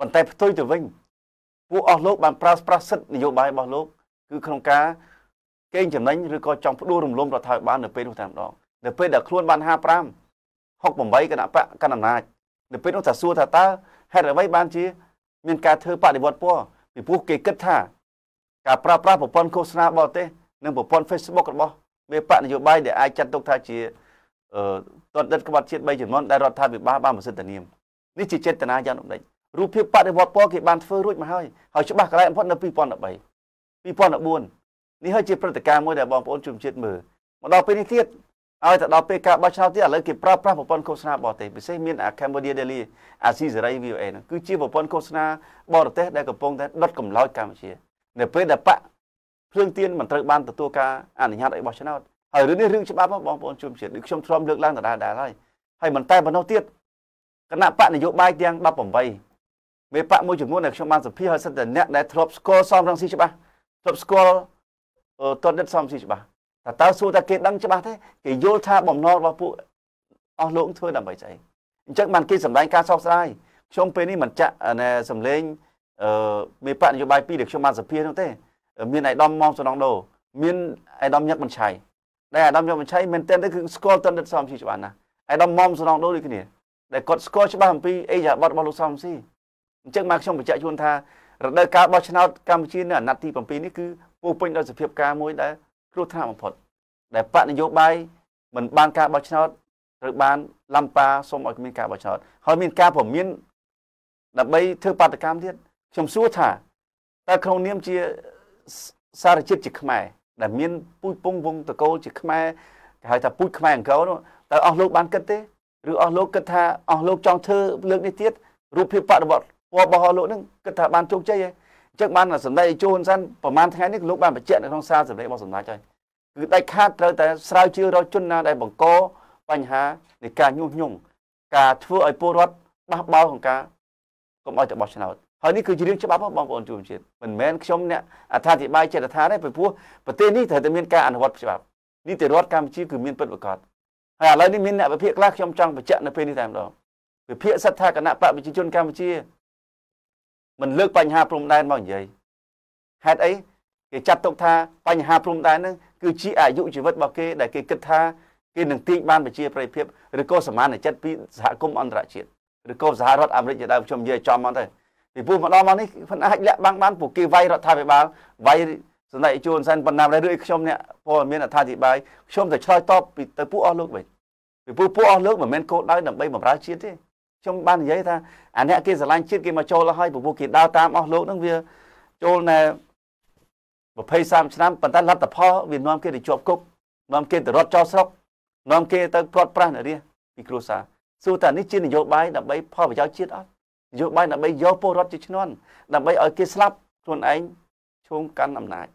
ប៉ុន្តែផ្ទុយទៅវិញពួកអស់លោកបានប្រើប្រាស់សិទ្ធិនយោបាយរបស់លោក គឺក្នុងការកេងចំណេញឬក៏ចង់ផ្ដួលរំលំរដ្ឋាភិបាលនៅពេលនោះតែម្ដងនៅពេលដែលខ្លួនបាន55 68គណៈបកកណ្ដាលអំណាចនៅពេលនោះថាសួរថាតើហេតុអ្វីបានជាមានការធ្វើបដិវត្តពណ៌ពីព្រោះគេគិតថាការប្រើប្រាស់ប្រព័ន្ធឃោសនាបរទេសនិងប្រព័ន្ធ Facebook របស់មេបកនយោបាយដែលអាចចាត់ទុកថា ជាអឺតន្តិតក្បត់ជាតិ3ចំនួនដែលរដ្ឋាភិបាលបានប្រសិទ្ធនាមនេះជាចេតនាយ៉ាងដូចរូបភាពបដិវត្តពណ៌គេបានធ្វើរួចមកហើយហើយច្បាស់កន្លែងបំផុតនៅ2013 2014នេះហើយជាព្រឹត្តិការណ៍មួយដែលបងប្អូនជំជាតិមើលមកដល់ពេលនេះទៀតឲ្យទៅដល់ពេលការបោះឆ្នោតទៀតឥឡូវគេប្រើប្រាស់ប្រព័ន្ធឃោសនាបរទេសពិសេសមានអា Cambodia Daily អា C សេរី VOA ហ្នឹងគឺជាប្រព័ន្ធឃោសនាបរទេសដែលកំពុងតែដុតកម្លោចកម្ពុជានៅពេលដែលបាក់ភ្លើងទៀនមិនត្រូវបានទទួលការអនុញ្ញាតឲ្យបោះឆ្នោតហើយរឿងនេះរឿងច្បាប់បងប្អូនជំជាតិដូចខ្ញុំធ្លាប់លើកឡើងដដែលៗហើយហើយមិនតែប៉ុណ្ណោះទៀតគណៈបកនយោបាយទាំង18មេបកមួយចំនួនដែលខ្ញុំបានសម្ភាសហើយសិនតែអ្នកដែលធ្លាប់ស្គាល់សំរងស៊ីច្បាស់ធ្លាប់ស្គាល់តនិតសំស៊ីច្បាស់តែតើសួរតែគេដឹងច្បាស់ទេគេយល់ថាបំណងរបស់ពួកអស់លោកធ្វើដើម្បីស្អីអញ្ចឹងបានគេសម្ដែងការសោកស្ដាយខ្ញុំពេលនេះមិនចាក់សម្លេងមេបកនយោបាយពីរដែលខ្ញុំបានសម្ភាសនោះទេ មានអាយដាមម៉មសំណងដូមានអាយដាមញឹកបញ្ឆៃដែលអាយដាមញឹកបញ្ឆៃមែនទែនទៅគឺស្គាល់តនិតសំស៊ីច្បាស់ណាស់អាយដាមម៉មសំណងដូដូចគ្នាដែលគាត់ស្គាល់ច្បាស់អំពីអេយ៉ាបតរបស់លោកសំស៊ីអញ្ចឹងមកខ្ញុំបញ្ជាក់ជូនថារដូវកាលបោះឆ្នោតកម្ពុជានៅអាណត្តិទី7នេះគឺពោពេញដោយសភាពការមួយដែលគ្រោះថ្នាក់បំផុត ដែលបកនយោបាយមិនបានការបោះឆ្នោតត្រូវបានឡំប៉ាសូមឲ្យមានការបោះឆ្នោតហើយមានការព្រមានដើម្បីធ្វើបាតកម្មទៀតខ្ញុំសួរថាតើក្នុងនាមជាសារជាតិជាខ្មែរដែលមានពូជពងវងតកូលជាខ្មែរគេហៅថាពូជខ្មែរអង្គរនោះតើអស់លោកបានគិតទេឬអស់លោកគិតថាអស់លោកចង់ធ្វើលើកនេះទៀតរូបភាពបដិវត្តពណ៌បោះលោកនឹងគិតថាបានជោគជ័យហើយអញ្ចឹងបានសម្ដេចជួនសានប្រហែលថ្ងៃនេះលោកបានបញ្ជាក់នៅក្នុងសារសម្ដេចរបស់សម្ដេចហើយគឺដាច់ខាតត្រូវតែស្រាវជ្រាវរកជនណាដែលបង្ក បញ្ហានៃការញុះញង់ការធ្វើឲ្យពលរដ្ឋបះបោរក្នុង ការកុំឲ្យតែបោះឆ្នោតហើយនេះគឺជារឿងច្បាប់បងប្អូនជួនជាតិមិនមែនខ្ញុំអ្នកអត្ថាធិប្បាយចេតថាទេពីព្រោះប្រទេសនេះត្រូវតែមានការអនុវត្តច្បាប់នីតិរដ្ឋកម្ពុជាគឺមានពិតប្រាកដហើយឥឡូវនេះមានអ្នកវិភាគខ្លះខ្ញុំចង់បញ្ជាក់នៅពេលនេះតែម្ដងវិភាគសិទ្ធិថាគណៈបកប្រជាជនកម្ពុជាមិនលើកបញ្ហាព្រំដែនមកនិយាយហេតុអីគេចាត់ទុកថាបញ្ហាព្រំដែនហ្នឹងគឺជាអាយុជីវិតរបស់គេដែលគេគិតថាគេនឹងទាញបានប្រជាប្រិយភាពឬក៏សមានចិត្តពីសហគមន៍អន្តរជាតិឬក៏សហរដ្ឋអាមេរិកជាដើមខ្ញុំនិយាយចំមកទៅពីព្រោះមកដល់មកនេះមិនអាចលាក់បាំងបានពួកគេវាយរដ្ឋាភិបាលវាយសន្តិជួនសែនប៉ុណ្ណាដែរឬខ្ញុំអ្នកព័ត៌មានអត្ថាធិប្បាយខ្ញុំទៅឆ្លើយតបទៅពួកអស់លោកវិញពីពួកពួកអស់លោកមិនមែនគោលដៅដើម្បីបម្រើជាតិទេខ្ញុំបាននិយាយថាអាអ្នកគេស្រឡាញ់ជាតិគេមកចូលហើយពួកគេដើរតាមអស់លោកហ្នឹងវាចូលណែ20 30ឆ្នាំប៉ុន្តែលទ្ធផលវានាំគេទៅជាប់គុកនាំគេទៅរត់ចោលស្រុកនាំគេទៅព្រាត់ប្រាសនារីពីគ្រួសារសួរតានេះជានយោបាយដើម្បីផលប្រយោជន៍ជាតិអត់នយោបាយដើម្បីយកពលរដ្ឋជាឈ្នន់ដើម្បីឲ្យគេស្លាប់ខ្លួនឯងឈោងកាន់អំណាច